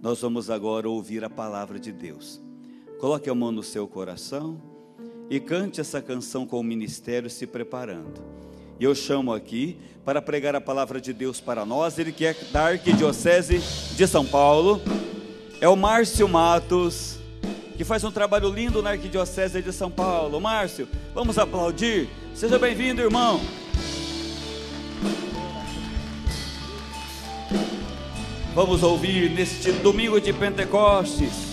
Nós vamos agora ouvir a palavra de Deus. Coloque a mão no seu coração e cante essa canção com o ministério se preparando. E eu chamo aqui para pregar a palavra de Deus para nós, ele que é da Arquidiocese de São Paulo, é o Márcio Matos, que faz um trabalho lindo na Arquidiocese de São Paulo. Márcio, vamos aplaudir. Seja bem-vindo, irmão. vamos ouvir neste domingo de Pentecostes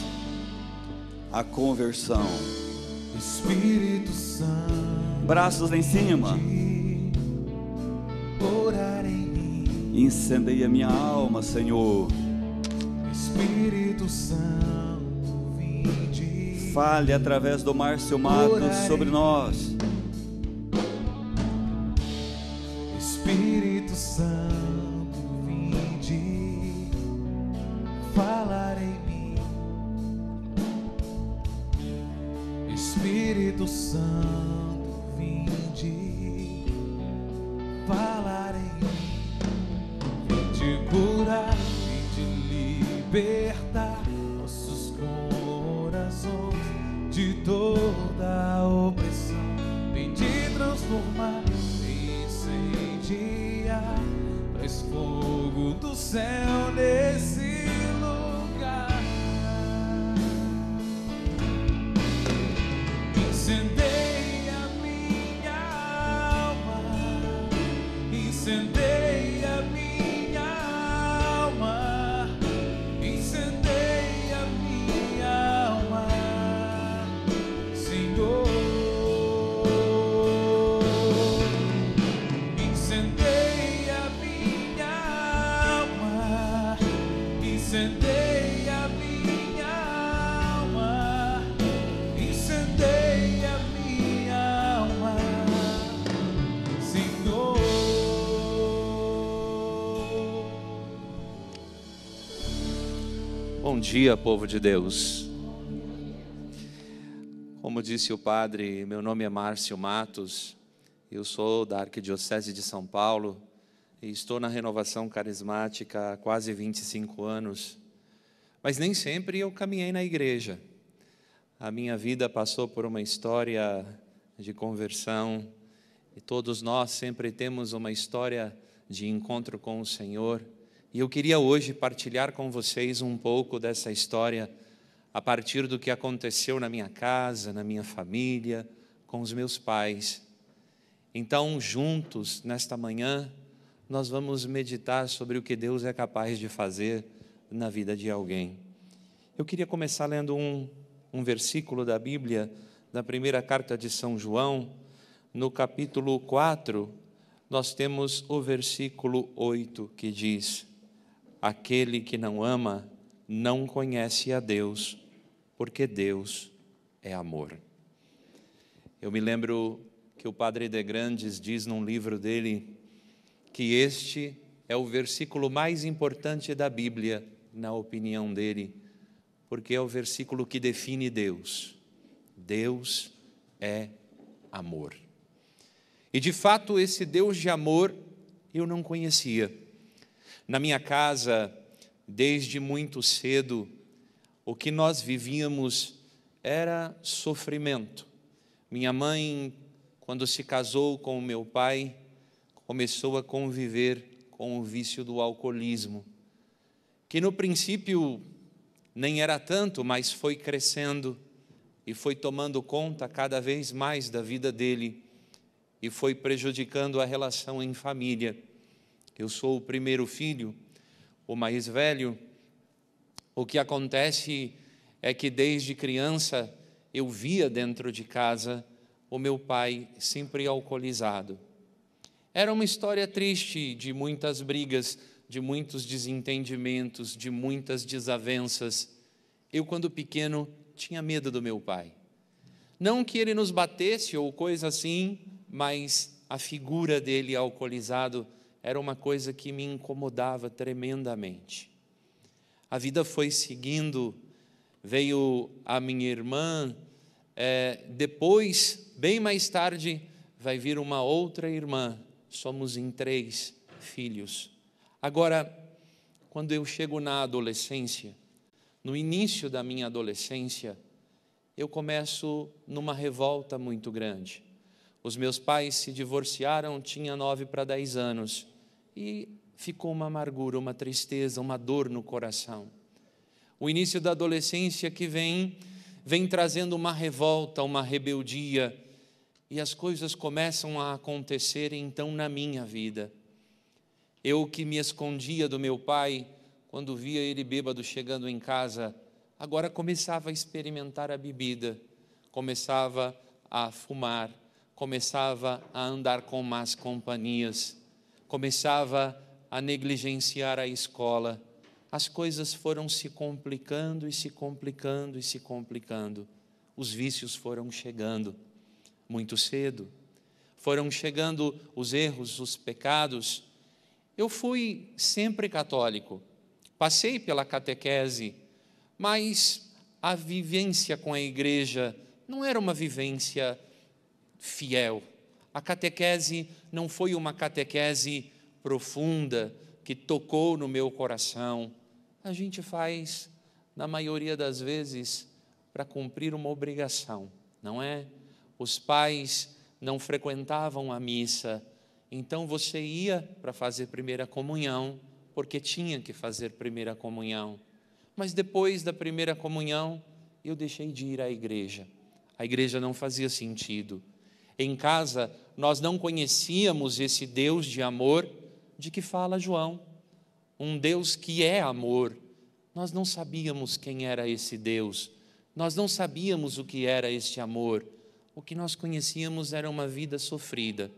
a conversão. Espírito Santo, braços em cima. Incendeia minha alma, Senhor. Espírito Santo, vinde. Fale através do Márcio Matos sobre nós. dia, povo de Deus. Como disse o padre, meu nome é Márcio Matos, eu sou da Arquidiocese de São Paulo e estou na renovação carismática há quase 25 anos. Mas nem sempre eu caminhei na igreja. A minha vida passou por uma história de conversão e todos nós sempre temos uma história de encontro com o Senhor e eu queria hoje partilhar com vocês um pouco dessa história a partir do que aconteceu na minha casa, na minha família, com os meus pais. Então, juntos, nesta manhã, nós vamos meditar sobre o que Deus é capaz de fazer na vida de alguém. Eu queria começar lendo um, um versículo da Bíblia, da primeira carta de São João, no capítulo 4, nós temos o versículo 8 que diz: Aquele que não ama não conhece a Deus, porque Deus é amor. Eu me lembro que o padre de Grandes diz num livro dele que este é o versículo mais importante da Bíblia, na opinião dele, porque é o versículo que define Deus. Deus é amor. E de fato, esse Deus de amor eu não conhecia. Na minha casa, desde muito cedo, o que nós vivíamos era sofrimento. Minha mãe, quando se casou com meu pai, começou a conviver com o vício do alcoolismo, que no princípio nem era tanto, mas foi crescendo e foi tomando conta cada vez mais da vida dele e foi prejudicando a relação em família eu sou o primeiro filho, o mais velho, o que acontece é que desde criança eu via dentro de casa o meu pai sempre alcoolizado. Era uma história triste de muitas brigas, de muitos desentendimentos, de muitas desavenças. Eu, quando pequeno, tinha medo do meu pai. Não que ele nos batesse ou coisa assim, mas a figura dele alcoolizado era uma coisa que me incomodava tremendamente. A vida foi seguindo, veio a minha irmã, é, depois, bem mais tarde, vai vir uma outra irmã, somos em três filhos. Agora, quando eu chego na adolescência, no início da minha adolescência, eu começo numa revolta muito grande. Os meus pais se divorciaram, tinha nove para dez anos e ficou uma amargura, uma tristeza, uma dor no coração. O início da adolescência que vem, vem trazendo uma revolta, uma rebeldia, e as coisas começam a acontecer então na minha vida. Eu que me escondia do meu pai quando via ele bêbado chegando em casa, agora começava a experimentar a bebida, começava a fumar, começava a andar com más companhias começava a negligenciar a escola. As coisas foram se complicando e se complicando e se complicando. Os vícios foram chegando muito cedo. Foram chegando os erros, os pecados. Eu fui sempre católico. Passei pela catequese, mas a vivência com a igreja não era uma vivência fiel a catequese não foi uma catequese profunda que tocou no meu coração. A gente faz, na maioria das vezes, para cumprir uma obrigação, não é? Os pais não frequentavam a missa, então você ia para fazer primeira comunhão, porque tinha que fazer primeira comunhão. Mas depois da primeira comunhão, eu deixei de ir à igreja. A igreja não fazia sentido. Em casa, nós não conhecíamos esse Deus de amor de que fala João, um Deus que é amor. Nós não sabíamos quem era esse Deus, nós não sabíamos o que era este amor. O que nós conhecíamos era uma vida sofrida.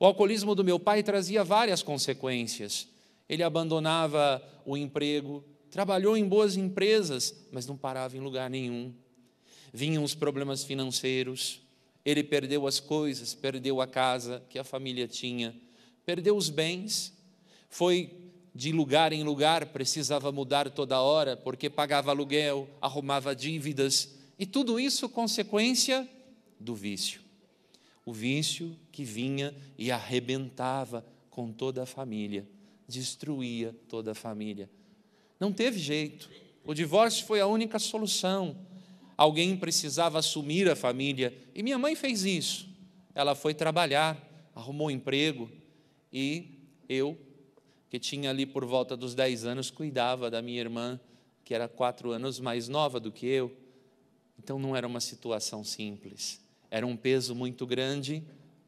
O alcoolismo do meu pai trazia várias consequências. Ele abandonava o emprego, trabalhou em boas empresas, mas não parava em lugar nenhum. Vinham os problemas financeiros, ele perdeu as coisas, perdeu a casa que a família tinha, perdeu os bens, foi de lugar em lugar, precisava mudar toda hora, porque pagava aluguel, arrumava dívidas, e tudo isso consequência do vício. O vício que vinha e arrebentava com toda a família, destruía toda a família. Não teve jeito. O divórcio foi a única solução alguém precisava assumir a família. E minha mãe fez isso. Ela foi trabalhar, arrumou um emprego e eu, que tinha ali por volta dos 10 anos, cuidava da minha irmã, que era quatro anos mais nova do que eu. Então não era uma situação simples. Era um peso muito grande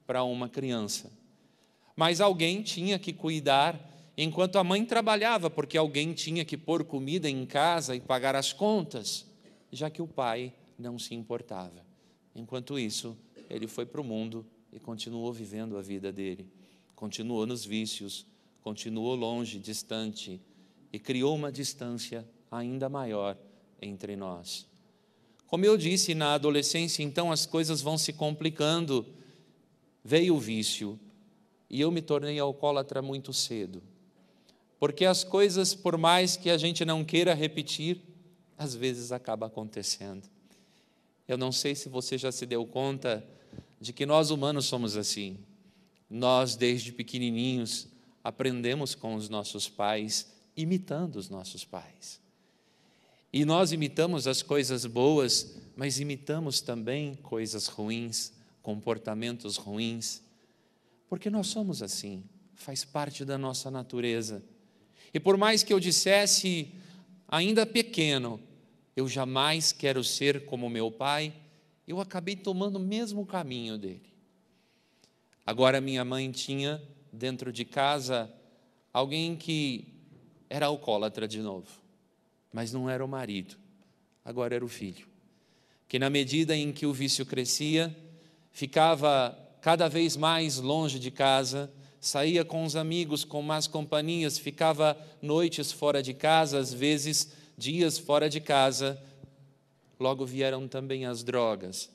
para uma criança. Mas alguém tinha que cuidar enquanto a mãe trabalhava, porque alguém tinha que pôr comida em casa e pagar as contas já que o pai não se importava. Enquanto isso, ele foi para o mundo e continuou vivendo a vida dele. Continuou nos vícios, continuou longe, distante e criou uma distância ainda maior entre nós. Como eu disse, na adolescência, então as coisas vão se complicando. Veio o vício e eu me tornei alcoólatra muito cedo. Porque as coisas, por mais que a gente não queira repetir, às vezes acaba acontecendo. Eu não sei se você já se deu conta de que nós humanos somos assim. Nós, desde pequenininhos, aprendemos com os nossos pais, imitando os nossos pais. E nós imitamos as coisas boas, mas imitamos também coisas ruins, comportamentos ruins, porque nós somos assim, faz parte da nossa natureza. E por mais que eu dissesse, ainda pequeno, eu jamais quero ser como meu pai, eu acabei tomando o mesmo caminho dele. Agora, minha mãe tinha dentro de casa alguém que era alcoólatra de novo, mas não era o marido, agora era o filho. Que na medida em que o vício crescia, ficava cada vez mais longe de casa, saía com os amigos, com más companhias, ficava noites fora de casa, às vezes dias fora de casa, logo vieram também as drogas.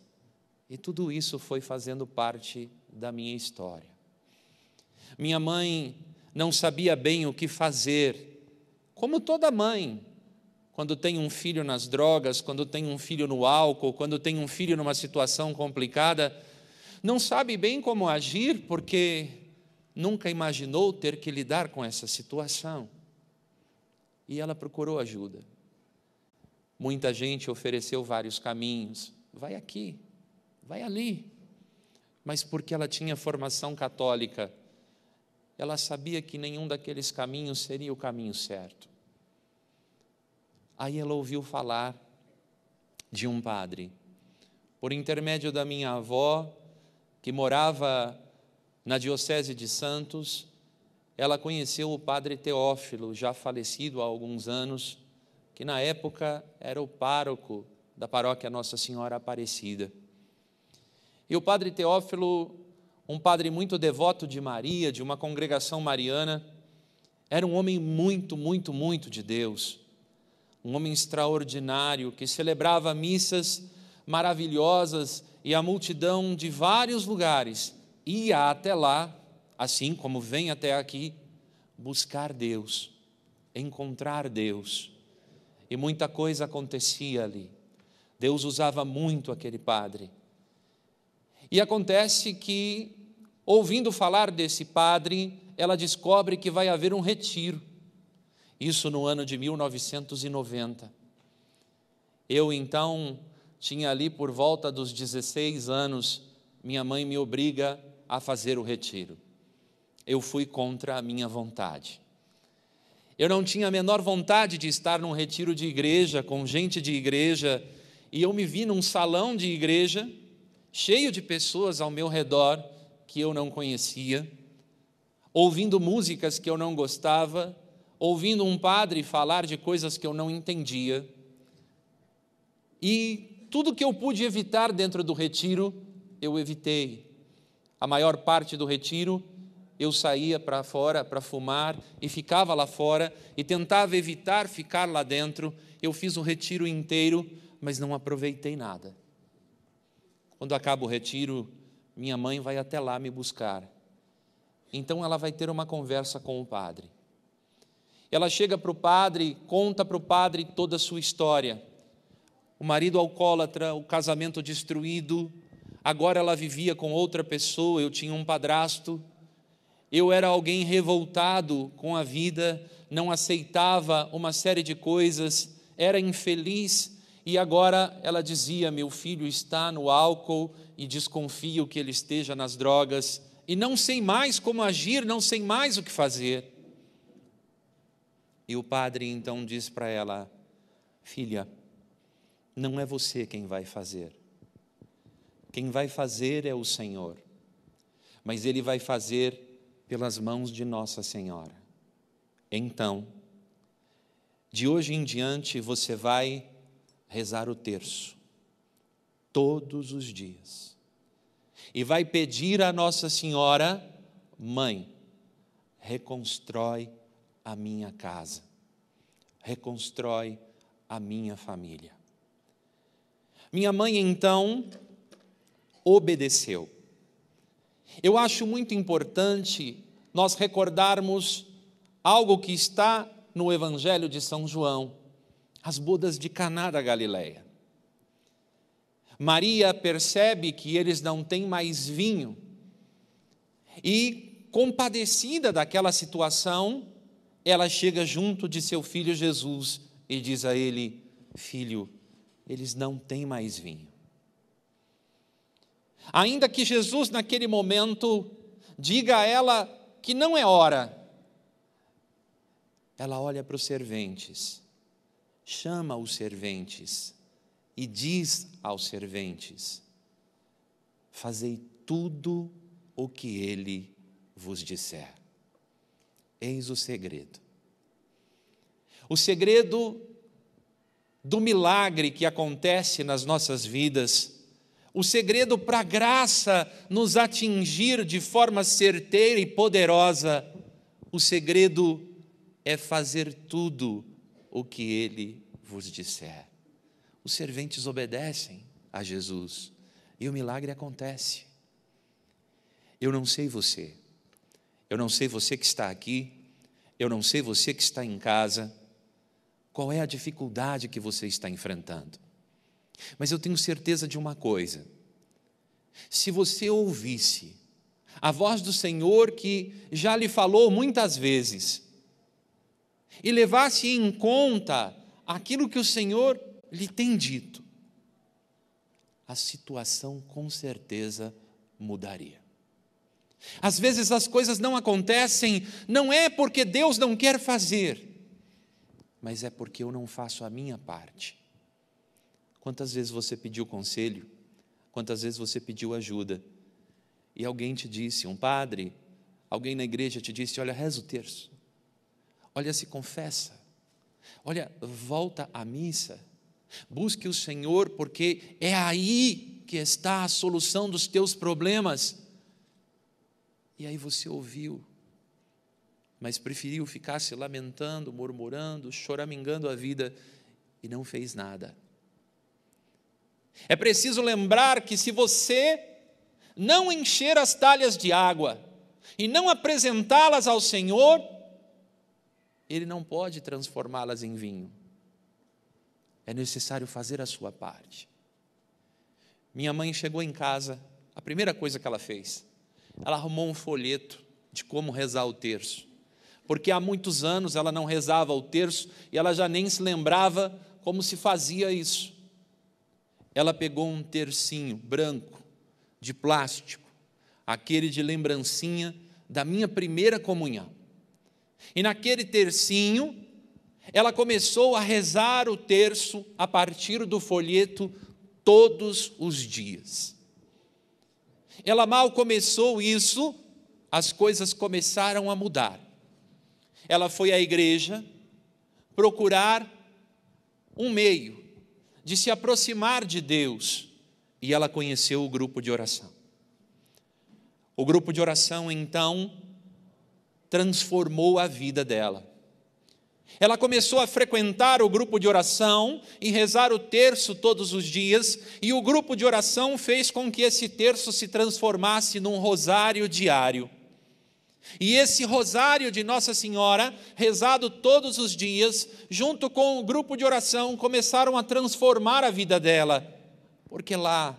E tudo isso foi fazendo parte da minha história. Minha mãe não sabia bem o que fazer, como toda mãe, quando tem um filho nas drogas, quando tem um filho no álcool, quando tem um filho numa situação complicada, não sabe bem como agir porque nunca imaginou ter que lidar com essa situação. E ela procurou ajuda. Muita gente ofereceu vários caminhos. Vai aqui, vai ali. Mas porque ela tinha formação católica, ela sabia que nenhum daqueles caminhos seria o caminho certo. Aí ela ouviu falar de um padre. Por intermédio da minha avó, que morava na Diocese de Santos, ela conheceu o padre Teófilo, já falecido há alguns anos que na época era o pároco da paróquia Nossa Senhora Aparecida. E o padre Teófilo, um padre muito devoto de Maria, de uma congregação mariana, era um homem muito, muito, muito de Deus. Um homem extraordinário que celebrava missas maravilhosas e a multidão de vários lugares ia até lá, assim como vem até aqui, buscar Deus, encontrar Deus e muita coisa acontecia ali. Deus usava muito aquele padre. E acontece que, ouvindo falar desse padre, ela descobre que vai haver um retiro. Isso no ano de 1990. Eu então tinha ali por volta dos 16 anos, minha mãe me obriga a fazer o retiro. Eu fui contra a minha vontade. Eu não tinha a menor vontade de estar num retiro de igreja, com gente de igreja, e eu me vi num salão de igreja, cheio de pessoas ao meu redor que eu não conhecia, ouvindo músicas que eu não gostava, ouvindo um padre falar de coisas que eu não entendia. E tudo que eu pude evitar dentro do retiro, eu evitei. A maior parte do retiro eu saía para fora para fumar e ficava lá fora e tentava evitar ficar lá dentro. Eu fiz um retiro inteiro, mas não aproveitei nada. Quando acaba o retiro, minha mãe vai até lá me buscar. Então ela vai ter uma conversa com o padre. Ela chega para o padre, conta para o padre toda a sua história. O marido alcoólatra, o casamento destruído. Agora ela vivia com outra pessoa, eu tinha um padrasto eu era alguém revoltado com a vida, não aceitava uma série de coisas, era infeliz e agora ela dizia: Meu filho está no álcool e desconfio que ele esteja nas drogas e não sei mais como agir, não sei mais o que fazer. E o padre então diz para ela: Filha, não é você quem vai fazer. Quem vai fazer é o Senhor. Mas ele vai fazer pelas mãos de Nossa Senhora. Então, de hoje em diante você vai rezar o terço, todos os dias, e vai pedir a Nossa Senhora, Mãe, reconstrói a minha casa, reconstrói a minha família. Minha mãe então obedeceu. Eu acho muito importante nós recordarmos algo que está no Evangelho de São João, as bodas de Caná da Galileia. Maria percebe que eles não têm mais vinho e, compadecida daquela situação, ela chega junto de seu filho Jesus e diz a ele: Filho, eles não têm mais vinho. Ainda que Jesus, naquele momento, diga a ela que não é hora, ela olha para os serventes, chama os serventes e diz aos serventes: Fazei tudo o que ele vos disser. Eis o segredo. O segredo do milagre que acontece nas nossas vidas o segredo para a graça nos atingir de forma certeira e poderosa, o segredo é fazer tudo o que ele vos disser. Os serventes obedecem a Jesus e o milagre acontece. Eu não sei você, eu não sei você que está aqui, eu não sei você que está em casa, qual é a dificuldade que você está enfrentando. Mas eu tenho certeza de uma coisa: se você ouvisse a voz do Senhor que já lhe falou muitas vezes, e levasse em conta aquilo que o Senhor lhe tem dito, a situação com certeza mudaria. Às vezes as coisas não acontecem, não é porque Deus não quer fazer, mas é porque eu não faço a minha parte. Quantas vezes você pediu conselho? Quantas vezes você pediu ajuda? E alguém te disse, um padre, alguém na igreja te disse: olha, reza o terço, olha, se confessa, olha, volta à missa, busque o Senhor, porque é aí que está a solução dos teus problemas. E aí você ouviu, mas preferiu ficar se lamentando, murmurando, choramingando a vida e não fez nada. É preciso lembrar que se você não encher as talhas de água e não apresentá-las ao Senhor, Ele não pode transformá-las em vinho. É necessário fazer a sua parte. Minha mãe chegou em casa, a primeira coisa que ela fez, ela arrumou um folheto de como rezar o terço. Porque há muitos anos ela não rezava o terço e ela já nem se lembrava como se fazia isso ela pegou um tercinho branco, de plástico, aquele de lembrancinha da minha primeira comunhão. E naquele tercinho, ela começou a rezar o terço a partir do folheto todos os dias. Ela mal começou isso, as coisas começaram a mudar. Ela foi à igreja procurar um meio de se aproximar de Deus e ela conheceu o grupo de oração. O grupo de oração então transformou a vida dela. Ela começou a frequentar o grupo de oração e rezar o terço todos os dias, e o grupo de oração fez com que esse terço se transformasse num rosário diário. E esse rosário de Nossa Senhora, rezado todos os dias, junto com o grupo de oração, começaram a transformar a vida dela, porque lá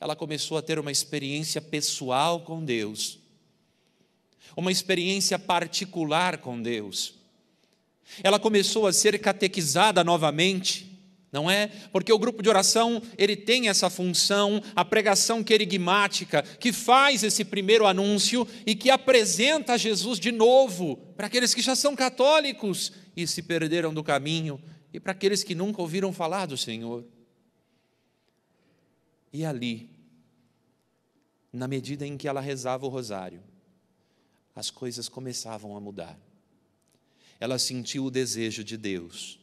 ela começou a ter uma experiência pessoal com Deus, uma experiência particular com Deus. Ela começou a ser catequizada novamente não é? Porque o grupo de oração, ele tem essa função, a pregação querigmática, que faz esse primeiro anúncio e que apresenta Jesus de novo para aqueles que já são católicos e se perderam do caminho e para aqueles que nunca ouviram falar do Senhor. E ali, na medida em que ela rezava o rosário, as coisas começavam a mudar. Ela sentiu o desejo de Deus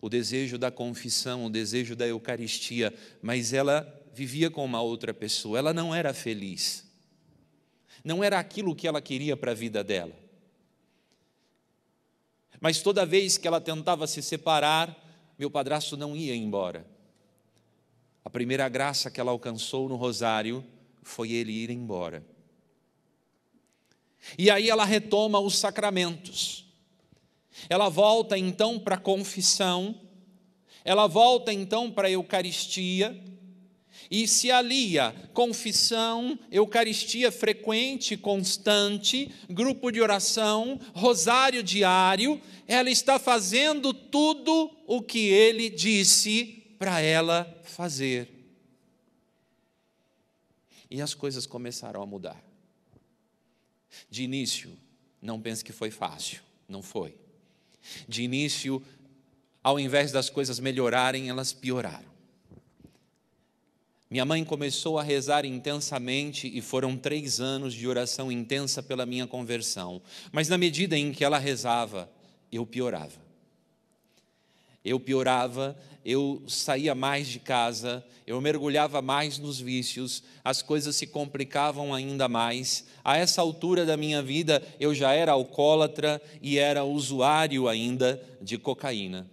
o desejo da confissão, o desejo da Eucaristia, mas ela vivia com uma outra pessoa, ela não era feliz. Não era aquilo que ela queria para a vida dela. Mas toda vez que ela tentava se separar, meu padrasto não ia embora. A primeira graça que ela alcançou no rosário foi ele ir embora. E aí ela retoma os sacramentos. Ela volta então para a confissão, ela volta então para a Eucaristia e se alia confissão, Eucaristia frequente, constante, grupo de oração, rosário diário. Ela está fazendo tudo o que ele disse para ela fazer. E as coisas começaram a mudar. De início, não pense que foi fácil, não foi. De início, ao invés das coisas melhorarem, elas pioraram. Minha mãe começou a rezar intensamente e foram três anos de oração intensa pela minha conversão. Mas na medida em que ela rezava, eu piorava. Eu piorava eu saía mais de casa, eu mergulhava mais nos vícios, as coisas se complicavam ainda mais. A essa altura da minha vida, eu já era alcoólatra e era usuário ainda de cocaína.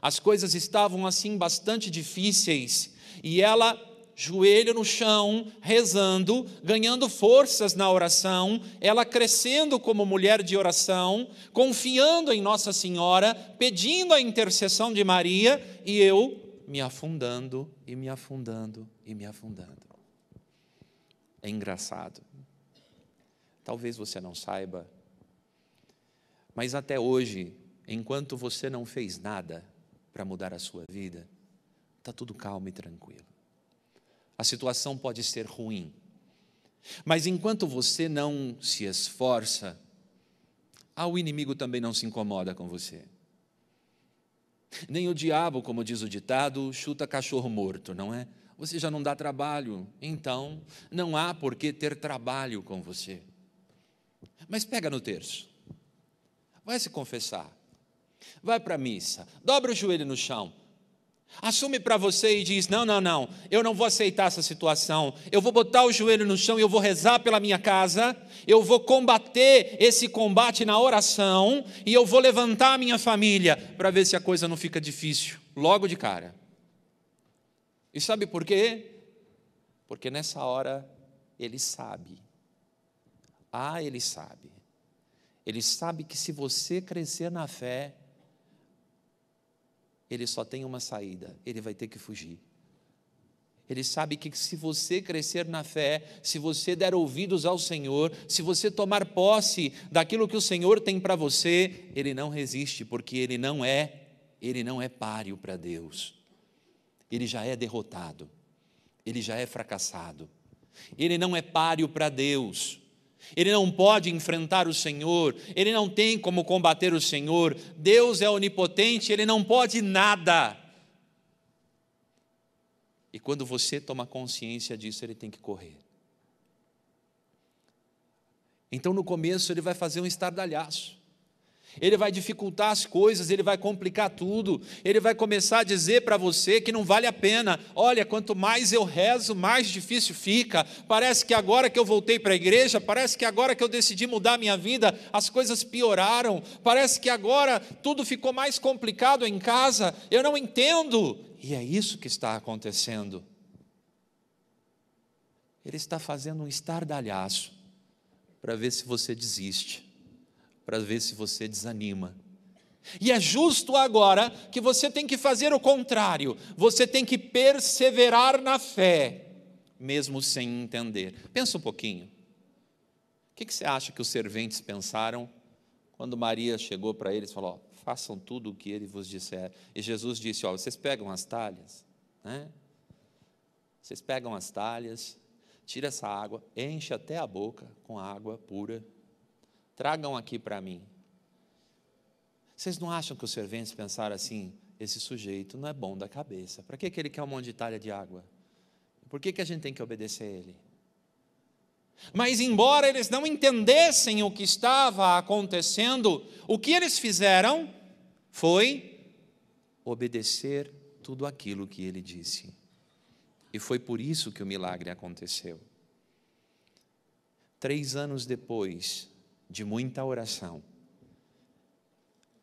As coisas estavam assim bastante difíceis e ela joelho no chão, rezando, ganhando forças na oração, ela crescendo como mulher de oração, confiando em Nossa Senhora, pedindo a intercessão de Maria e eu me afundando e me afundando e me afundando. É engraçado. Talvez você não saiba, mas até hoje, enquanto você não fez nada para mudar a sua vida, está tudo calmo e tranquilo a situação pode ser ruim. Mas enquanto você não se esforça, ah, o inimigo também não se incomoda com você. Nem o diabo, como diz o ditado, chuta cachorro morto, não é? Você já não dá trabalho, então não há por que ter trabalho com você. Mas pega no terço, vai se confessar, vai para a missa, dobra o joelho no chão, Assume para você e diz: não, não, não, eu não vou aceitar essa situação. Eu vou botar o joelho no chão e eu vou rezar pela minha casa. Eu vou combater esse combate na oração e eu vou levantar a minha família para ver se a coisa não fica difícil logo de cara. E sabe por quê? Porque nessa hora ele sabe. Ah, ele sabe. Ele sabe que se você crescer na fé, ele só tem uma saída, ele vai ter que fugir. Ele sabe que se você crescer na fé, se você der ouvidos ao Senhor, se você tomar posse daquilo que o Senhor tem para você, ele não resiste, porque ele não é, ele não é páreo para Deus. Ele já é derrotado. Ele já é fracassado. Ele não é páreo para Deus. Ele não pode enfrentar o Senhor, ele não tem como combater o Senhor. Deus é onipotente, ele não pode nada. E quando você toma consciência disso, ele tem que correr. Então, no começo, ele vai fazer um estardalhaço ele vai dificultar as coisas, ele vai complicar tudo, ele vai começar a dizer para você que não vale a pena. Olha, quanto mais eu rezo, mais difícil fica. Parece que agora que eu voltei para a igreja, parece que agora que eu decidi mudar a minha vida, as coisas pioraram. Parece que agora tudo ficou mais complicado em casa. Eu não entendo. E é isso que está acontecendo. Ele está fazendo um estardalhaço para ver se você desiste para ver se você desanima. E é justo agora que você tem que fazer o contrário, você tem que perseverar na fé, mesmo sem entender. Pensa um pouquinho. O que você acha que os serventes pensaram quando Maria chegou para eles e falou: façam tudo o que ele vos disser? E Jesus disse: ó, vocês pegam as talhas, né? Vocês pegam as talhas, tira essa água, enche até a boca com água pura tragam aqui para mim. Vocês não acham que os serventes pensaram assim? Esse sujeito não é bom da cabeça. Para que, que ele quer um monte de talha de água? Por que, que a gente tem que obedecer a ele? Mas, embora eles não entendessem o que estava acontecendo, o que eles fizeram foi obedecer tudo aquilo que ele disse. E foi por isso que o milagre aconteceu. Três anos depois, de muita oração.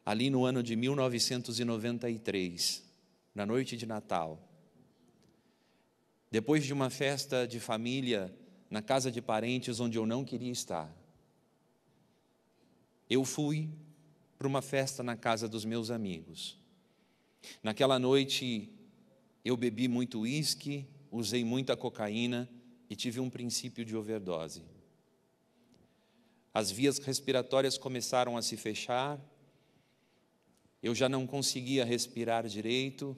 Ali no ano de 1993, na noite de Natal, depois de uma festa de família na casa de parentes onde eu não queria estar, eu fui para uma festa na casa dos meus amigos. Naquela noite, eu bebi muito uísque, usei muita cocaína e tive um princípio de overdose as vias respiratórias começaram a se fechar, eu já não conseguia respirar direito,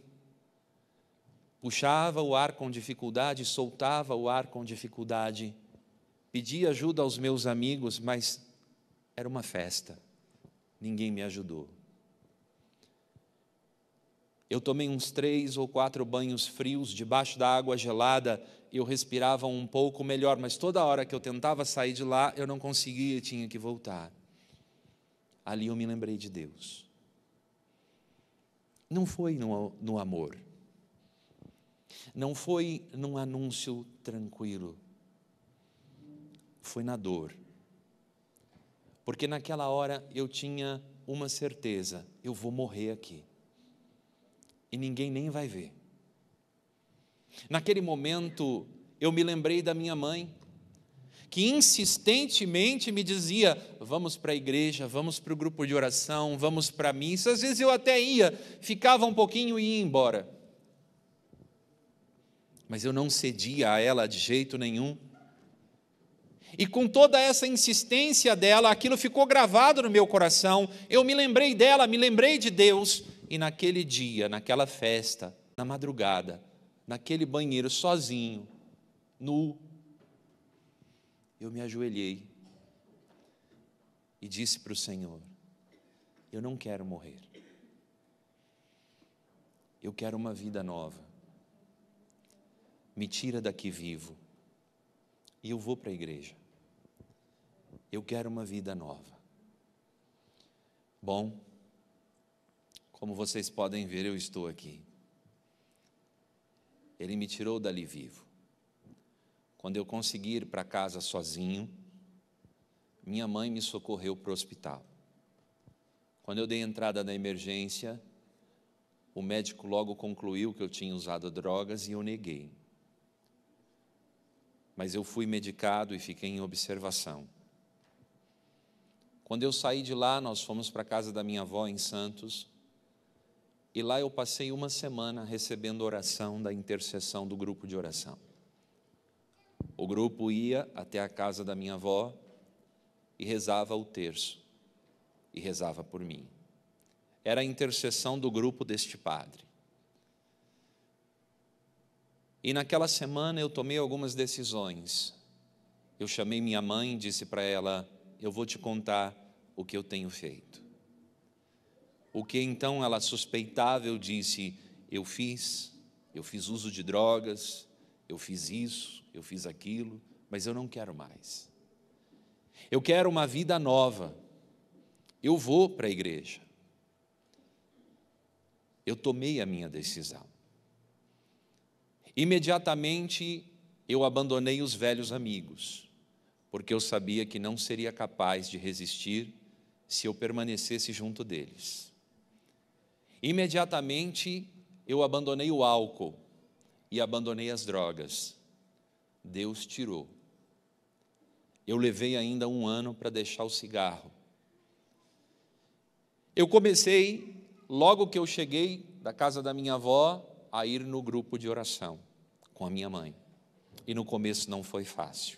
puxava o ar com dificuldade, soltava o ar com dificuldade, pedia ajuda aos meus amigos, mas era uma festa, ninguém me ajudou. Eu tomei uns três ou quatro banhos frios debaixo da água gelada. Eu respirava um pouco melhor, mas toda hora que eu tentava sair de lá, eu não conseguia tinha que voltar. Ali eu me lembrei de Deus. Não foi no, no amor. Não foi num anúncio tranquilo. Foi na dor. Porque naquela hora eu tinha uma certeza: eu vou morrer aqui e ninguém nem vai ver. Naquele momento, eu me lembrei da minha mãe, que insistentemente me dizia: vamos para a igreja, vamos para o grupo de oração, vamos para a missa. Às vezes eu até ia, ficava um pouquinho e ia embora. Mas eu não cedia a ela de jeito nenhum. E com toda essa insistência dela, aquilo ficou gravado no meu coração. Eu me lembrei dela, me lembrei de Deus, e naquele dia, naquela festa, na madrugada, naquele banheiro sozinho, nu, eu me ajoelhei e disse para o Senhor: Eu não quero morrer. Eu quero uma vida nova. Me tira daqui vivo. E eu vou para a igreja. Eu quero uma vida nova. Bom, como vocês podem ver, eu estou aqui. Ele me tirou dali vivo. Quando eu consegui ir para casa sozinho, minha mãe me socorreu para o hospital. Quando eu dei entrada na emergência, o médico logo concluiu que eu tinha usado drogas e eu neguei. Mas eu fui medicado e fiquei em observação. Quando eu saí de lá, nós fomos para a casa da minha avó em Santos. E lá eu passei uma semana recebendo oração da intercessão do grupo de oração. O grupo ia até a casa da minha avó e rezava o terço, e rezava por mim. Era a intercessão do grupo deste padre. E naquela semana eu tomei algumas decisões. Eu chamei minha mãe e disse para ela: Eu vou te contar o que eu tenho feito. O que então ela suspeitável disse: Eu fiz, eu fiz uso de drogas, eu fiz isso, eu fiz aquilo, mas eu não quero mais. Eu quero uma vida nova. Eu vou para a igreja. Eu tomei a minha decisão. Imediatamente eu abandonei os velhos amigos, porque eu sabia que não seria capaz de resistir se eu permanecesse junto deles. Imediatamente eu abandonei o álcool e abandonei as drogas. Deus tirou. Eu levei ainda um ano para deixar o cigarro. Eu comecei, logo que eu cheguei da casa da minha avó, a ir no grupo de oração com a minha mãe. E no começo não foi fácil.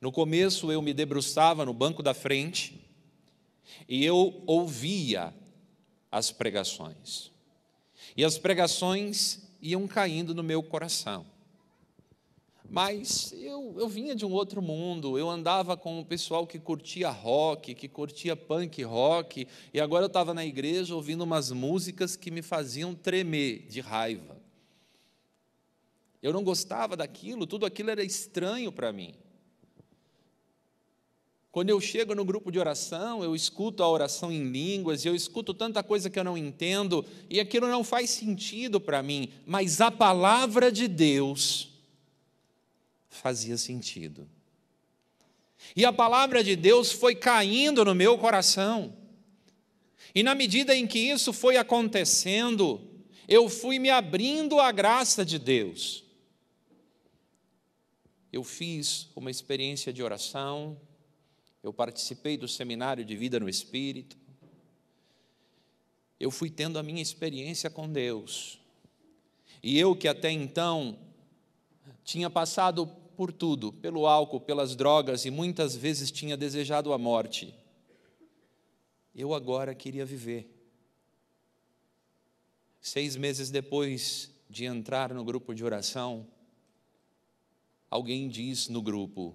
No começo eu me debruçava no banco da frente e eu ouvia as pregações. E as pregações iam caindo no meu coração. Mas eu, eu vinha de um outro mundo, eu andava com o pessoal que curtia rock, que curtia punk rock, e agora eu estava na igreja ouvindo umas músicas que me faziam tremer de raiva. Eu não gostava daquilo, tudo aquilo era estranho para mim. Quando eu chego no grupo de oração, eu escuto a oração em línguas, eu escuto tanta coisa que eu não entendo, e aquilo não faz sentido para mim, mas a palavra de Deus fazia sentido. E a palavra de Deus foi caindo no meu coração. E na medida em que isso foi acontecendo, eu fui me abrindo à graça de Deus. Eu fiz uma experiência de oração, eu participei do seminário de vida no Espírito, eu fui tendo a minha experiência com Deus. E eu que até então tinha passado por tudo, pelo álcool, pelas drogas e muitas vezes tinha desejado a morte, eu agora queria viver. Seis meses depois de entrar no grupo de oração, alguém diz no grupo: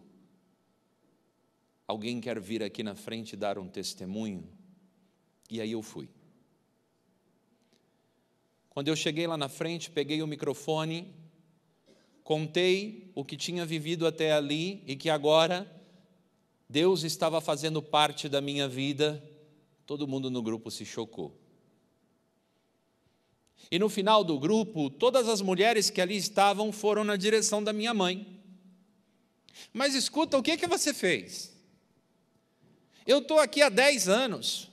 Alguém quer vir aqui na frente dar um testemunho? E aí eu fui. Quando eu cheguei lá na frente, peguei o microfone, contei o que tinha vivido até ali e que agora Deus estava fazendo parte da minha vida. Todo mundo no grupo se chocou. E no final do grupo, todas as mulheres que ali estavam foram na direção da minha mãe. Mas escuta, o que é que você fez? eu estou aqui há 10 anos,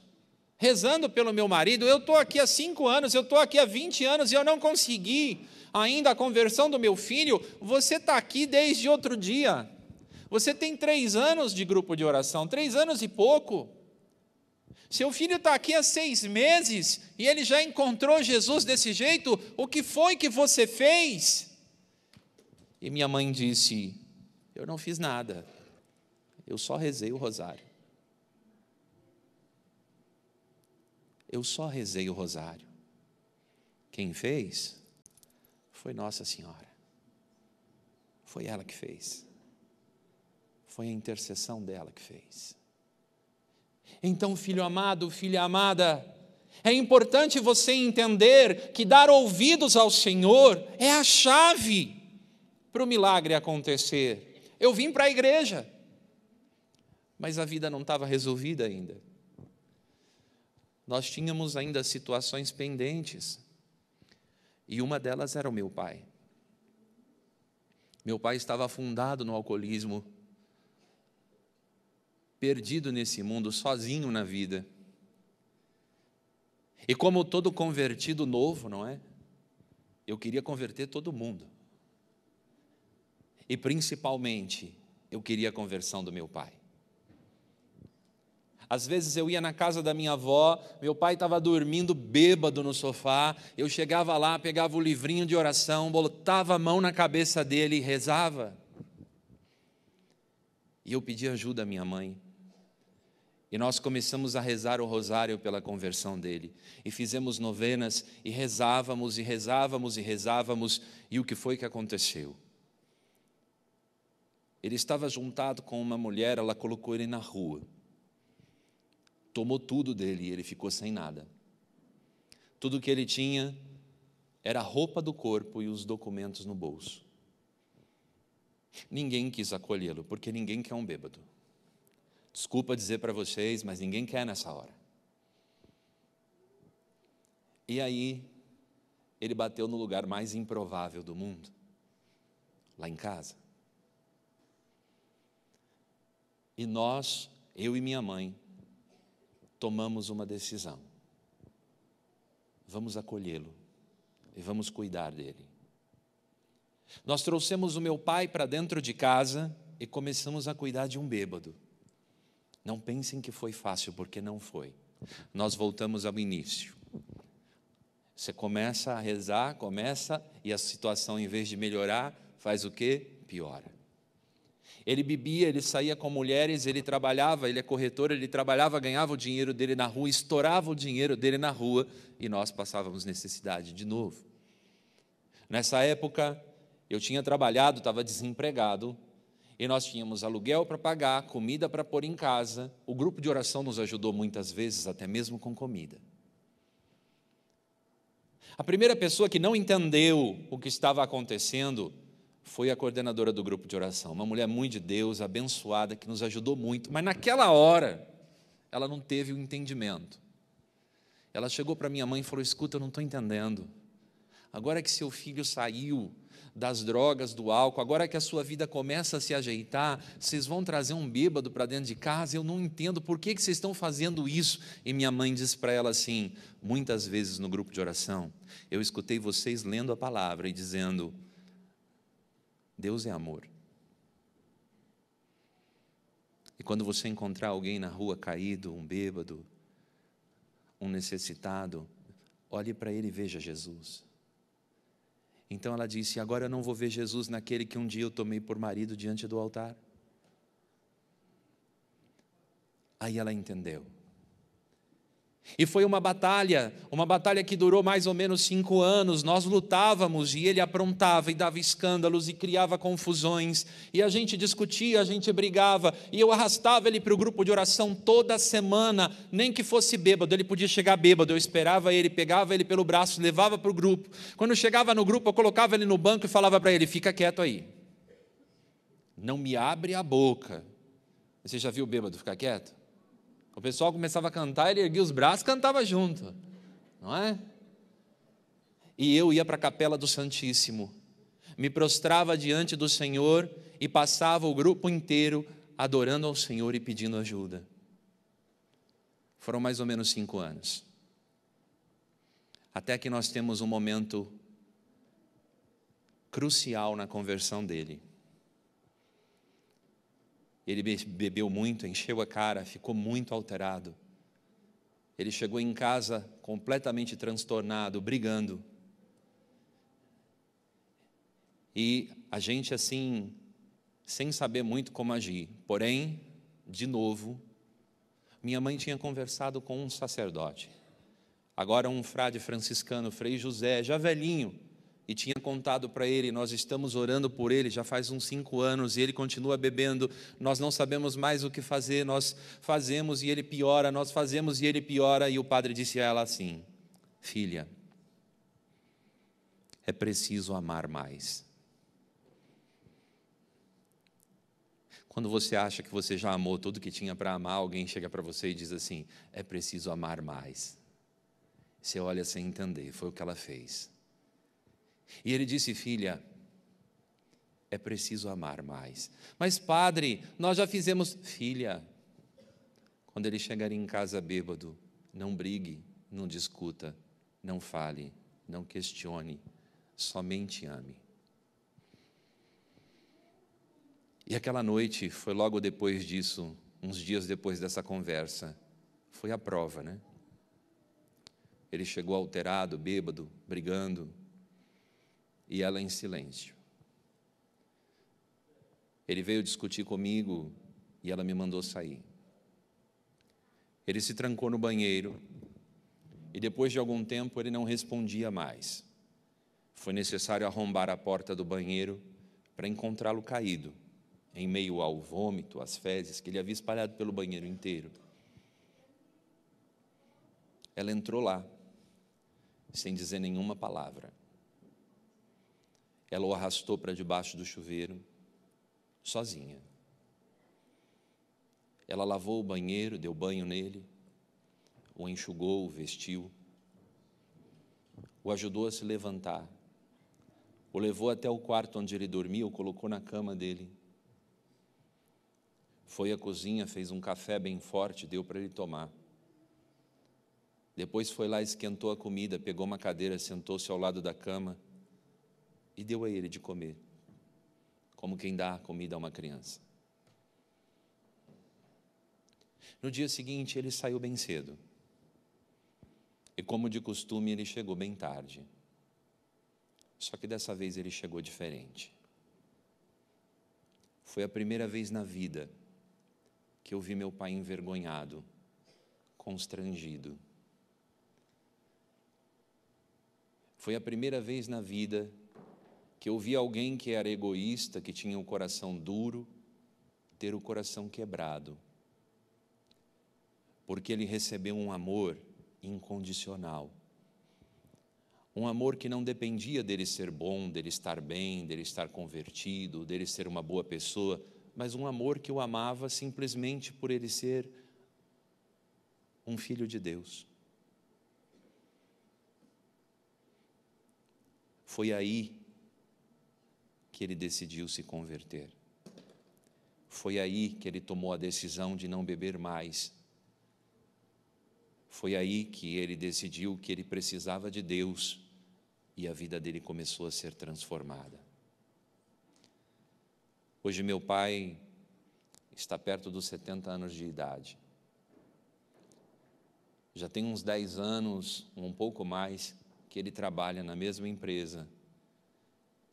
rezando pelo meu marido, eu estou aqui há 5 anos, eu estou aqui há 20 anos e eu não consegui ainda a conversão do meu filho, você está aqui desde outro dia. Você tem três anos de grupo de oração, três anos e pouco. Seu filho está aqui há seis meses e ele já encontrou Jesus desse jeito. O que foi que você fez? E minha mãe disse: Eu não fiz nada. Eu só rezei o rosário. Eu só rezei o rosário. Quem fez foi Nossa Senhora. Foi ela que fez. Foi a intercessão dela que fez. Então, filho amado, filha amada, é importante você entender que dar ouvidos ao Senhor é a chave para o milagre acontecer. Eu vim para a igreja, mas a vida não estava resolvida ainda nós tínhamos ainda situações pendentes. E uma delas era o meu pai. Meu pai estava afundado no alcoolismo, perdido nesse mundo, sozinho na vida. E como todo convertido novo, não é? Eu queria converter todo mundo. E principalmente, eu queria a conversão do meu pai. Às vezes eu ia na casa da minha avó, meu pai estava dormindo bêbado no sofá, eu chegava lá, pegava o livrinho de oração, botava a mão na cabeça dele e rezava. E eu pedi ajuda à minha mãe. E nós começamos a rezar o rosário pela conversão dele. E fizemos novenas e rezávamos e rezávamos e rezávamos. E o que foi que aconteceu? Ele estava juntado com uma mulher, ela colocou ele na rua tomou tudo dele e ele ficou sem nada. Tudo que ele tinha era a roupa do corpo e os documentos no bolso. Ninguém quis acolhê-lo, porque ninguém quer um bêbado. Desculpa dizer para vocês, mas ninguém quer nessa hora. E aí, ele bateu no lugar mais improvável do mundo, lá em casa. E nós, eu e minha mãe, tomamos uma decisão. Vamos acolhê-lo e vamos cuidar dele. Nós trouxemos o meu pai para dentro de casa e começamos a cuidar de um bêbado. Não pensem que foi fácil, porque não foi. Nós voltamos ao início. Você começa a rezar, começa, e a situação, em vez de melhorar, faz o quê? Piora. Ele bebia, ele saía com mulheres, ele trabalhava, ele é corretor, ele trabalhava, ganhava o dinheiro dele na rua, estourava o dinheiro dele na rua e nós passávamos necessidade de novo. Nessa época, eu tinha trabalhado, estava desempregado e nós tínhamos aluguel para pagar, comida para pôr em casa. O grupo de oração nos ajudou muitas vezes, até mesmo com comida. A primeira pessoa que não entendeu o que estava acontecendo, foi a coordenadora do grupo de oração, uma mulher muito de Deus, abençoada, que nos ajudou muito, mas naquela hora ela não teve o entendimento. Ela chegou para minha mãe e falou: Escuta, eu não estou entendendo. Agora que seu filho saiu das drogas, do álcool, agora que a sua vida começa a se ajeitar, vocês vão trazer um bêbado para dentro de casa? Eu não entendo por que, que vocês estão fazendo isso. E minha mãe diz para ela assim: Muitas vezes no grupo de oração, eu escutei vocês lendo a palavra e dizendo: Deus é amor. E quando você encontrar alguém na rua caído, um bêbado, um necessitado, olhe para ele e veja Jesus. Então ela disse: Agora eu não vou ver Jesus naquele que um dia eu tomei por marido diante do altar. Aí ela entendeu. E foi uma batalha, uma batalha que durou mais ou menos cinco anos. Nós lutávamos e ele aprontava e dava escândalos e criava confusões. E a gente discutia, a gente brigava. E eu arrastava ele para o grupo de oração toda semana, nem que fosse bêbado. Ele podia chegar bêbado. Eu esperava ele, pegava ele pelo braço, levava para o grupo. Quando chegava no grupo, eu colocava ele no banco e falava para ele: fica quieto aí. Não me abre a boca. Você já viu o bêbado ficar quieto? O pessoal começava a cantar, ele erguia os braços cantava junto, não é? E eu ia para a capela do Santíssimo, me prostrava diante do Senhor e passava o grupo inteiro adorando ao Senhor e pedindo ajuda. Foram mais ou menos cinco anos. Até que nós temos um momento crucial na conversão dele. Ele bebeu muito, encheu a cara, ficou muito alterado. Ele chegou em casa completamente transtornado, brigando. E a gente, assim, sem saber muito como agir. Porém, de novo, minha mãe tinha conversado com um sacerdote. Agora, um frade franciscano, Frei José, já velhinho, e tinha contado para ele, nós estamos orando por ele já faz uns cinco anos e ele continua bebendo, nós não sabemos mais o que fazer, nós fazemos e ele piora, nós fazemos e ele piora. E o padre disse a ela assim: Filha, é preciso amar mais. Quando você acha que você já amou tudo que tinha para amar, alguém chega para você e diz assim: é preciso amar mais. Você olha sem entender, foi o que ela fez. E ele disse: Filha, é preciso amar mais. Mas, padre, nós já fizemos. Filha, quando ele chegar em casa bêbado, não brigue, não discuta, não fale, não questione, somente ame. E aquela noite, foi logo depois disso, uns dias depois dessa conversa, foi a prova, né? Ele chegou alterado, bêbado, brigando, e ela em silêncio. Ele veio discutir comigo e ela me mandou sair. Ele se trancou no banheiro e depois de algum tempo ele não respondia mais. Foi necessário arrombar a porta do banheiro para encontrá-lo caído, em meio ao vômito, às fezes que ele havia espalhado pelo banheiro inteiro. Ela entrou lá, sem dizer nenhuma palavra. Ela o arrastou para debaixo do chuveiro, sozinha. Ela lavou o banheiro, deu banho nele, o enxugou, o vestiu, o ajudou a se levantar, o levou até o quarto onde ele dormia, o colocou na cama dele. Foi à cozinha, fez um café bem forte, deu para ele tomar. Depois foi lá, esquentou a comida, pegou uma cadeira, sentou-se ao lado da cama e deu a ele de comer, como quem dá comida a uma criança. No dia seguinte, ele saiu bem cedo. E, como de costume, ele chegou bem tarde. Só que dessa vez ele chegou diferente. Foi a primeira vez na vida que eu vi meu pai envergonhado, constrangido. Foi a primeira vez na vida que eu vi alguém que era egoísta, que tinha o coração duro, ter o coração quebrado, porque ele recebeu um amor incondicional. Um amor que não dependia dele ser bom, dele estar bem, dele estar convertido, dele ser uma boa pessoa, mas um amor que o amava simplesmente por ele ser um filho de Deus. Foi aí que ele decidiu se converter. Foi aí que ele tomou a decisão de não beber mais. Foi aí que ele decidiu que ele precisava de Deus e a vida dele começou a ser transformada. Hoje, meu pai está perto dos 70 anos de idade. Já tem uns 10 anos, um pouco mais, que ele trabalha na mesma empresa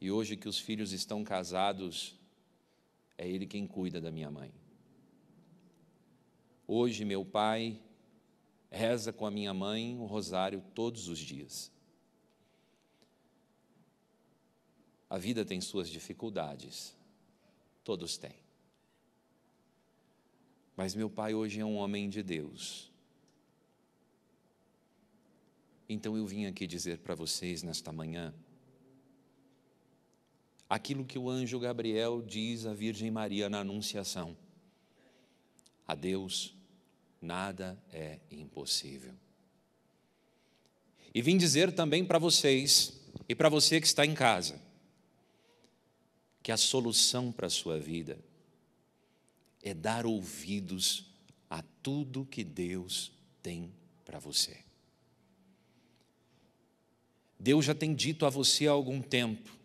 e hoje que os filhos estão casados, é ele quem cuida da minha mãe. Hoje meu pai reza com a minha mãe o rosário todos os dias. A vida tem suas dificuldades, todos têm. Mas meu pai hoje é um homem de Deus. Então eu vim aqui dizer para vocês nesta manhã aquilo que o anjo Gabriel diz à Virgem Maria na Anunciação: A Deus nada é impossível. E vim dizer também para vocês e para você que está em casa que a solução para a sua vida é dar ouvidos a tudo que Deus tem para você. Deus já tem dito a você há algum tempo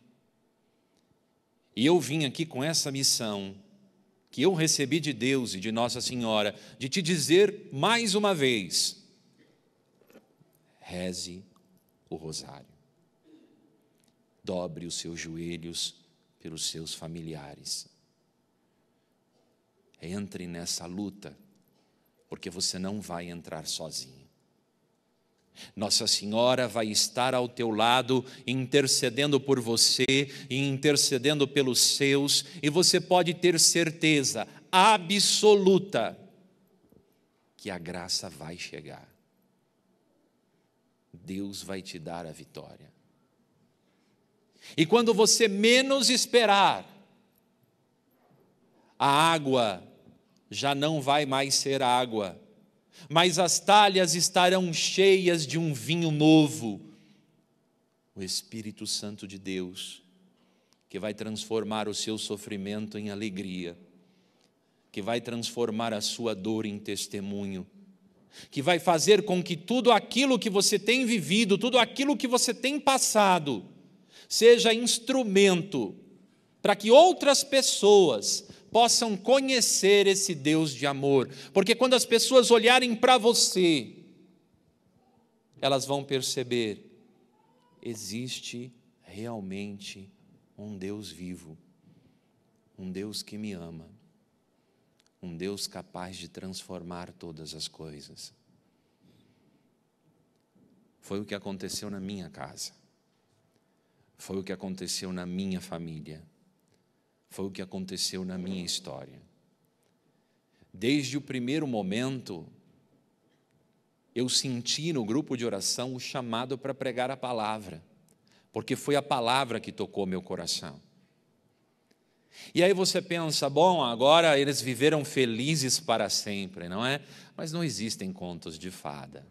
e eu vim aqui com essa missão que eu recebi de Deus e de Nossa Senhora, de te dizer mais uma vez: reze o rosário, dobre os seus joelhos pelos seus familiares, entre nessa luta, porque você não vai entrar sozinho. Nossa Senhora vai estar ao teu lado, intercedendo por você e intercedendo pelos seus, e você pode ter certeza absoluta que a graça vai chegar. Deus vai te dar a vitória. E quando você menos esperar, a água já não vai mais ser água, mas as talhas estarão cheias de um vinho novo o Espírito Santo de Deus, que vai transformar o seu sofrimento em alegria, que vai transformar a sua dor em testemunho, que vai fazer com que tudo aquilo que você tem vivido, tudo aquilo que você tem passado, seja instrumento para que outras pessoas possam conhecer esse Deus de amor. Porque quando as pessoas olharem para você, elas vão perceber: existe realmente um Deus vivo, um Deus que me ama, um Deus capaz de transformar todas as coisas. Foi o que aconteceu na minha casa. Foi o que aconteceu na minha família. Foi o que aconteceu na minha história. Desde o primeiro momento, eu senti no grupo de oração o chamado para pregar a palavra, porque foi a palavra que tocou meu coração. E aí você pensa, bom, agora eles viveram felizes para sempre, não é? Mas não existem contos de fada.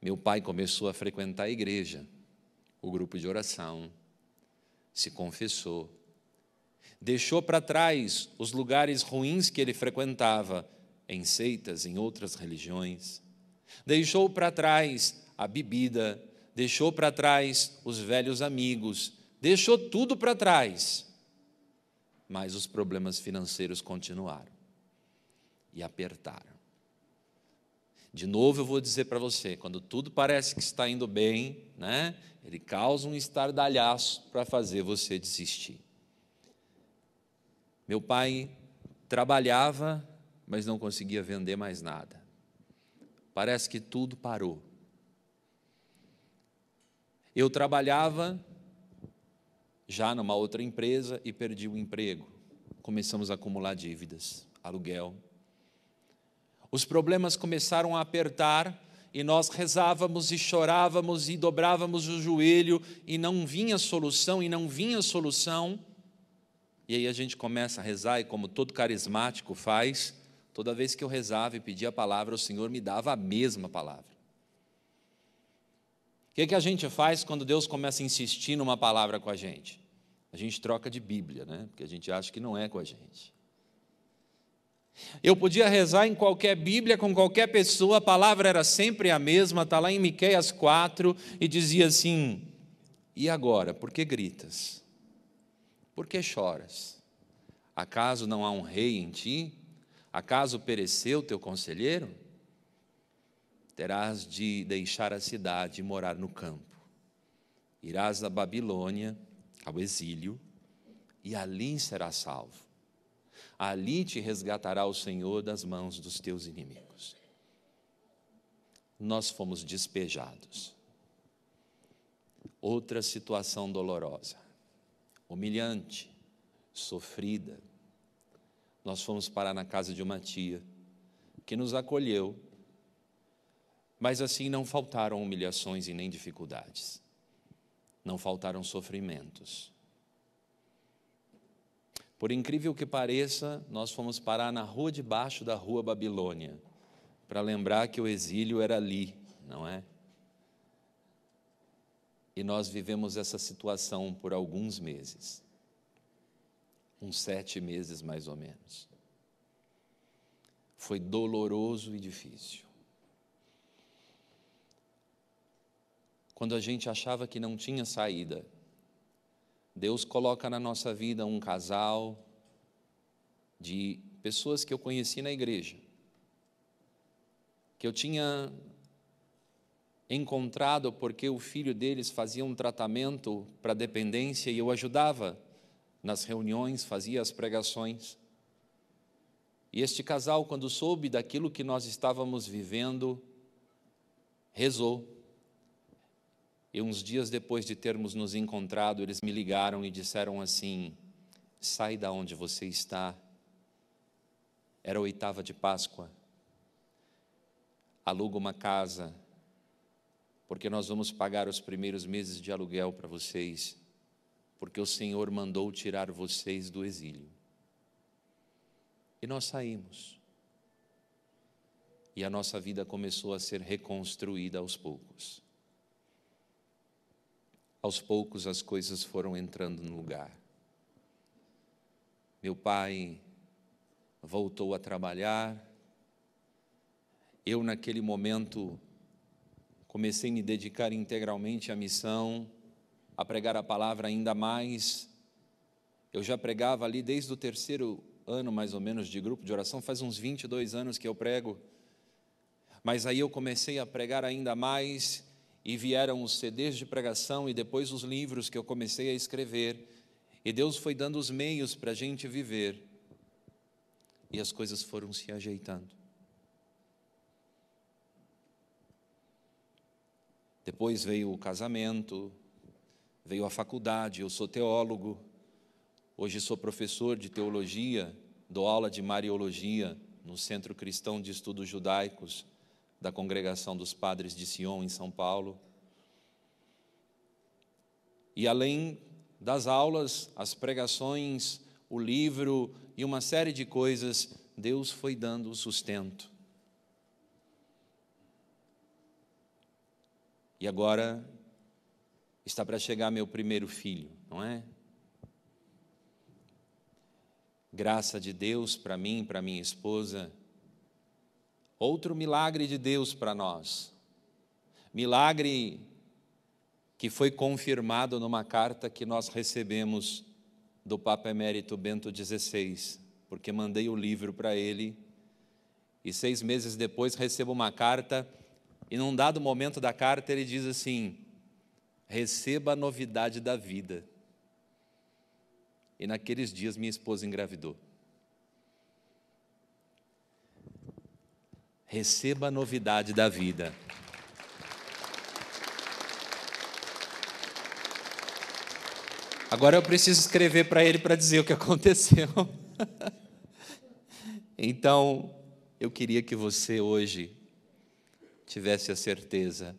Meu pai começou a frequentar a igreja, o grupo de oração, se confessou, deixou para trás os lugares ruins que ele frequentava, em seitas, em outras religiões. Deixou para trás a bebida, deixou para trás os velhos amigos, deixou tudo para trás. Mas os problemas financeiros continuaram e apertaram. De novo eu vou dizer para você, quando tudo parece que está indo bem, né? Ele causa um estardalhaço para fazer você desistir. Meu pai trabalhava, mas não conseguia vender mais nada. Parece que tudo parou. Eu trabalhava já numa outra empresa e perdi o emprego. Começamos a acumular dívidas, aluguel. Os problemas começaram a apertar e nós rezávamos e chorávamos e dobrávamos o joelho e não vinha solução e não vinha solução. E aí a gente começa a rezar, e como todo carismático faz, toda vez que eu rezava e pedia a palavra, o Senhor me dava a mesma palavra. O que, é que a gente faz quando Deus começa a insistir numa palavra com a gente? A gente troca de Bíblia, né? Porque a gente acha que não é com a gente. Eu podia rezar em qualquer Bíblia, com qualquer pessoa, a palavra era sempre a mesma, está lá em Miqueias 4, e dizia assim: E agora, por que gritas? Por que choras? Acaso não há um rei em ti? Acaso pereceu teu conselheiro? Terás de deixar a cidade e morar no campo. Irás à Babilônia, ao exílio, e ali serás salvo. Ali te resgatará o Senhor das mãos dos teus inimigos. Nós fomos despejados. Outra situação dolorosa humilhante, sofrida, nós fomos parar na casa de uma tia que nos acolheu, mas assim não faltaram humilhações e nem dificuldades, não faltaram sofrimentos. Por incrível que pareça, nós fomos parar na rua de baixo da rua Babilônia, para lembrar que o exílio era ali, não é? E nós vivemos essa situação por alguns meses, uns sete meses mais ou menos. Foi doloroso e difícil. Quando a gente achava que não tinha saída, Deus coloca na nossa vida um casal de pessoas que eu conheci na igreja, que eu tinha encontrado porque o filho deles fazia um tratamento para dependência e eu ajudava nas reuniões, fazia as pregações. E este casal, quando soube daquilo que nós estávamos vivendo, rezou. E uns dias depois de termos nos encontrado, eles me ligaram e disseram assim: sai da onde você está. Era a oitava de Páscoa. Aluga uma casa porque nós vamos pagar os primeiros meses de aluguel para vocês, porque o Senhor mandou tirar vocês do exílio. E nós saímos. E a nossa vida começou a ser reconstruída aos poucos. Aos poucos as coisas foram entrando no lugar. Meu pai voltou a trabalhar. Eu, naquele momento, comecei a me dedicar integralmente à missão, a pregar a palavra ainda mais. Eu já pregava ali desde o terceiro ano, mais ou menos, de grupo de oração, faz uns 22 anos que eu prego. Mas aí eu comecei a pregar ainda mais e vieram os CDs de pregação e depois os livros que eu comecei a escrever. E Deus foi dando os meios para a gente viver. E as coisas foram se ajeitando. Depois veio o casamento, veio a faculdade, eu sou teólogo, hoje sou professor de teologia, dou aula de Mariologia no Centro Cristão de Estudos Judaicos da Congregação dos Padres de Sion, em São Paulo. E além das aulas, as pregações, o livro e uma série de coisas, Deus foi dando o sustento. E agora está para chegar meu primeiro filho, não é? Graça de Deus para mim, para minha esposa. Outro milagre de Deus para nós. Milagre que foi confirmado numa carta que nós recebemos do Papa Emérito Bento XVI, porque mandei o livro para ele e seis meses depois recebo uma carta e num dado momento da carta, ele diz assim: receba a novidade da vida. E naqueles dias minha esposa engravidou. Receba a novidade da vida. Agora eu preciso escrever para ele para dizer o que aconteceu. então, eu queria que você hoje tivesse a certeza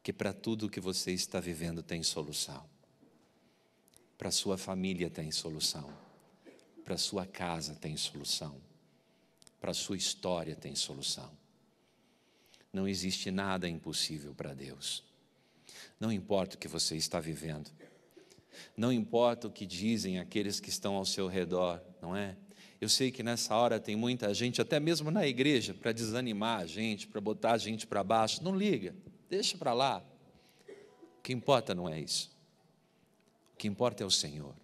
que para tudo o que você está vivendo tem solução. Para sua família tem solução. Para sua casa tem solução. Para sua história tem solução. Não existe nada impossível para Deus. Não importa o que você está vivendo. Não importa o que dizem aqueles que estão ao seu redor, não é? Eu sei que nessa hora tem muita gente, até mesmo na igreja, para desanimar a gente, para botar a gente para baixo. Não liga, deixa para lá. O que importa não é isso. O que importa é o Senhor.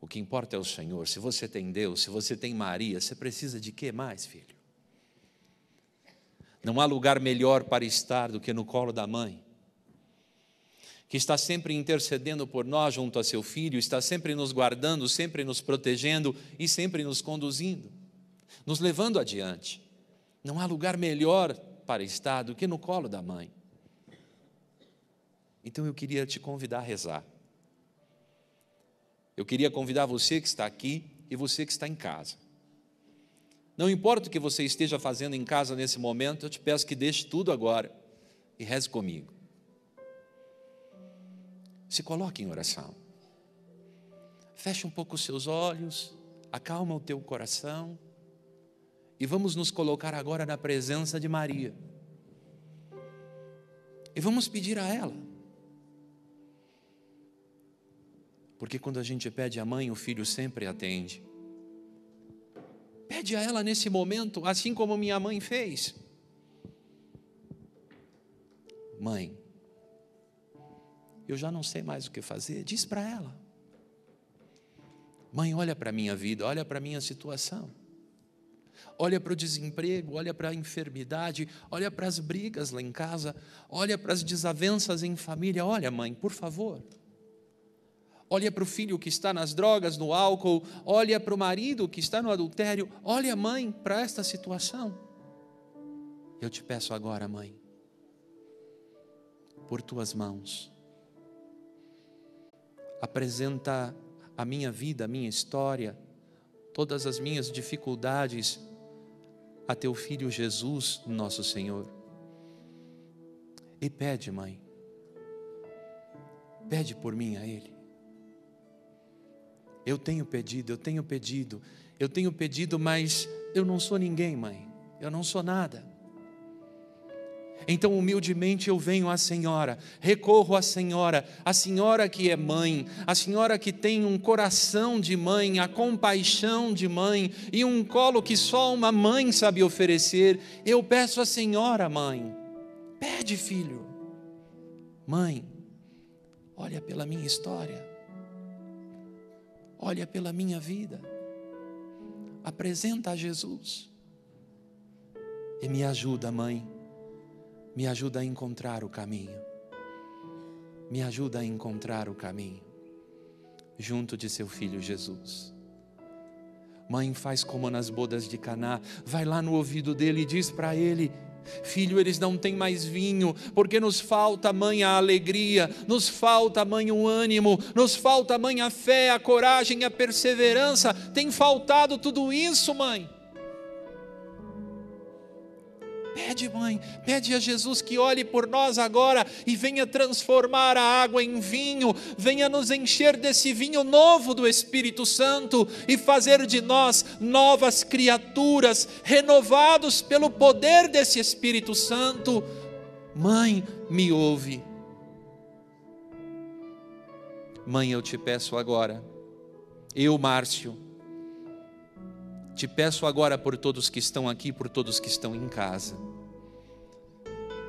O que importa é o Senhor. Se você tem Deus, se você tem Maria, você precisa de que mais, filho? Não há lugar melhor para estar do que no colo da mãe que está sempre intercedendo por nós junto a seu Filho, está sempre nos guardando, sempre nos protegendo e sempre nos conduzindo, nos levando adiante. Não há lugar melhor para estar do que no colo da mãe. Então eu queria te convidar a rezar. Eu queria convidar você que está aqui e você que está em casa. Não importa o que você esteja fazendo em casa nesse momento, eu te peço que deixe tudo agora e reze comigo. Se coloque em oração. Feche um pouco os seus olhos, acalma o teu coração e vamos nos colocar agora na presença de Maria. E vamos pedir a ela. Porque quando a gente pede à mãe, o filho sempre atende. Pede a ela nesse momento, assim como minha mãe fez. Mãe, eu já não sei mais o que fazer, diz para ela: Mãe, olha para a minha vida, olha para a minha situação. Olha para o desemprego, olha para a enfermidade, olha para as brigas lá em casa, olha para as desavenças em família. Olha, mãe, por favor. Olha para o filho que está nas drogas, no álcool, olha para o marido que está no adultério, olha, mãe, para esta situação. Eu te peço agora, mãe, por tuas mãos apresenta a minha vida, a minha história, todas as minhas dificuldades a teu filho Jesus, nosso Senhor. E pede, mãe, pede por mim a Ele. Eu tenho pedido, eu tenho pedido, eu tenho pedido, mas eu não sou ninguém, mãe, eu não sou nada. Então, humildemente, eu venho à Senhora, recorro à Senhora, a Senhora que é mãe, a Senhora que tem um coração de mãe, a compaixão de mãe e um colo que só uma mãe sabe oferecer. Eu peço à Senhora, mãe, pede, filho, mãe, olha pela minha história, olha pela minha vida, apresenta a Jesus e me ajuda, mãe me ajuda a encontrar o caminho. Me ajuda a encontrar o caminho junto de seu filho Jesus. Mãe, faz como nas bodas de Caná, vai lá no ouvido dele e diz para ele: Filho, eles não têm mais vinho, porque nos falta, mãe, a alegria, nos falta, mãe, o ânimo, nos falta, mãe, a fé, a coragem, a perseverança. Tem faltado tudo isso, mãe. Pede, mãe, pede a Jesus que olhe por nós agora e venha transformar a água em vinho, venha nos encher desse vinho novo do Espírito Santo e fazer de nós novas criaturas, renovados pelo poder desse Espírito Santo. Mãe, me ouve. Mãe, eu te peço agora, eu, Márcio, te peço agora por todos que estão aqui, por todos que estão em casa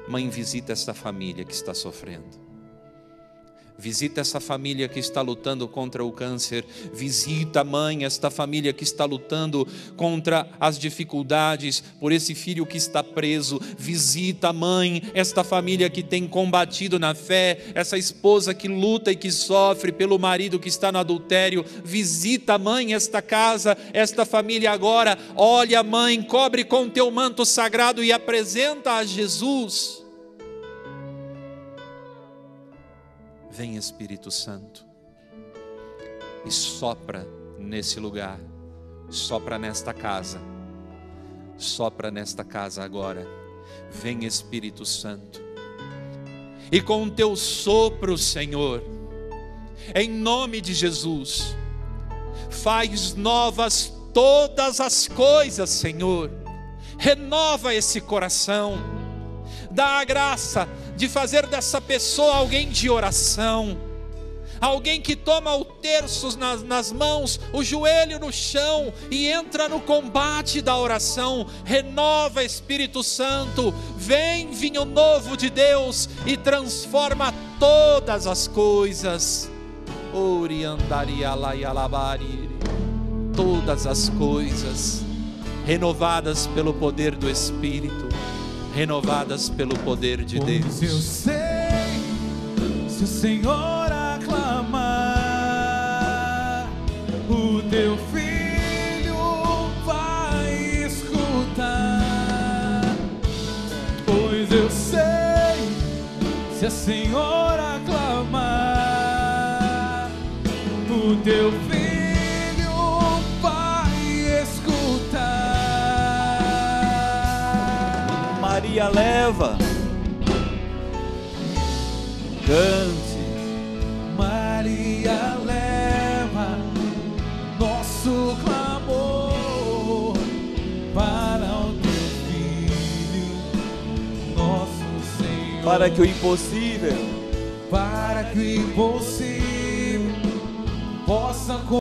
Mãe, visita esta família que está sofrendo. Visita essa família que está lutando contra o câncer. Visita, mãe, esta família que está lutando contra as dificuldades por esse filho que está preso. Visita, mãe, esta família que tem combatido na fé, essa esposa que luta e que sofre pelo marido que está no adultério. Visita, mãe, esta casa, esta família agora. Olha, mãe, cobre com teu manto sagrado e apresenta a Jesus. Vem Espírito Santo e sopra nesse lugar, sopra nesta casa, sopra nesta casa agora. Vem Espírito Santo e com o teu sopro, Senhor, em nome de Jesus, faz novas todas as coisas, Senhor, renova esse coração dá a graça de fazer dessa pessoa alguém de oração, alguém que toma o terço nas, nas mãos, o joelho no chão e entra no combate da oração. Renova, Espírito Santo, vem vinho novo de Deus e transforma todas as coisas. Todas as coisas renovadas pelo poder do Espírito renovadas pelo poder de Deus. Pois eu sei, se o Senhor aclamar, o teu filho vai escutar. Pois eu sei, se a Senhora leva. Cante, Maria leva nosso clamor para o teu filho, nosso Senhor. Para que o impossível, para que o impossível possa